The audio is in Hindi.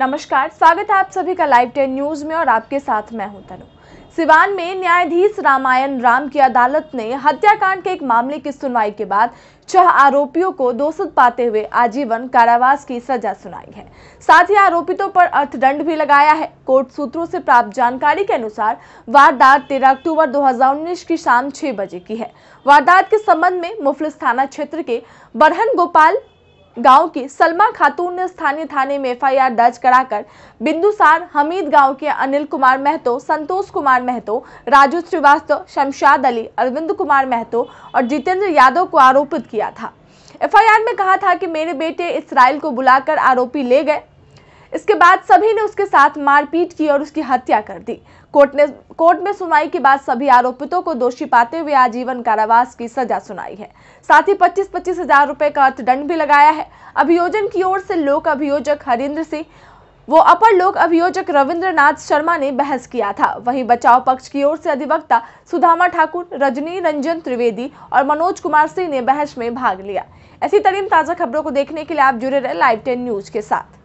नमस्कार स्वागत है आप सभी का लाइव टेन न्यूज में और आपके साथ मैं हूं तनु सिवान में न्यायाधीश रामायण राम की अदालत ने हत्याकांड के एक मामले की सुनवाई के बाद छह आरोपियों को दोषित पाते हुए आजीवन कारावास की सजा सुनाई है साथ ही आरोपितों पर अर्थदंड भी लगाया है कोर्ट सूत्रों से प्राप्त जानकारी के अनुसार वारदात तेरह अक्टूबर दो की शाम छह बजे की है वारदात के संबंध में मुफलिस थाना क्षेत्र के बरहन गोपाल गांव की सलमा खातून ने स्थानीय थाने में एफ दर्ज कराकर बिंदुसार हमीद गांव के अनिल कुमार महतो संतोष कुमार महतो राजू श्रीवास्तव शमशाद अली अरविंद कुमार महतो और जितेंद्र यादव को आरोपित किया था एफआईआर में कहा था कि मेरे बेटे इसराइल को बुलाकर आरोपी ले गए इसके बाद सभी ने उसके साथ मारपीट की और उसकी हत्या कर दी कोर्ट ने कोर्ट में सुनवाई के बाद सभी आरोपितों को दोषी पाते हुए आजीवन कारावास की सजा सुनाई है साथ ही पच्चीस पच्चीस हजार रुपए का अर्थदंड भी लगाया है अभियोजन की ओर से लोक अभियोजक हरिंद्र सिंह वो अपर लोक अभियोजक रविंद्रनाथ शर्मा ने बहस किया था वहीं बचाव पक्ष की ओर से अधिवक्ता सुधामा ठाकुर रजनी रंजन त्रिवेदी और मनोज कुमार सिंह ने बहस में भाग लिया ऐसी तरीन ताज़ा खबरों को देखने के लिए आप जुड़े रहे लाइव टेन न्यूज के साथ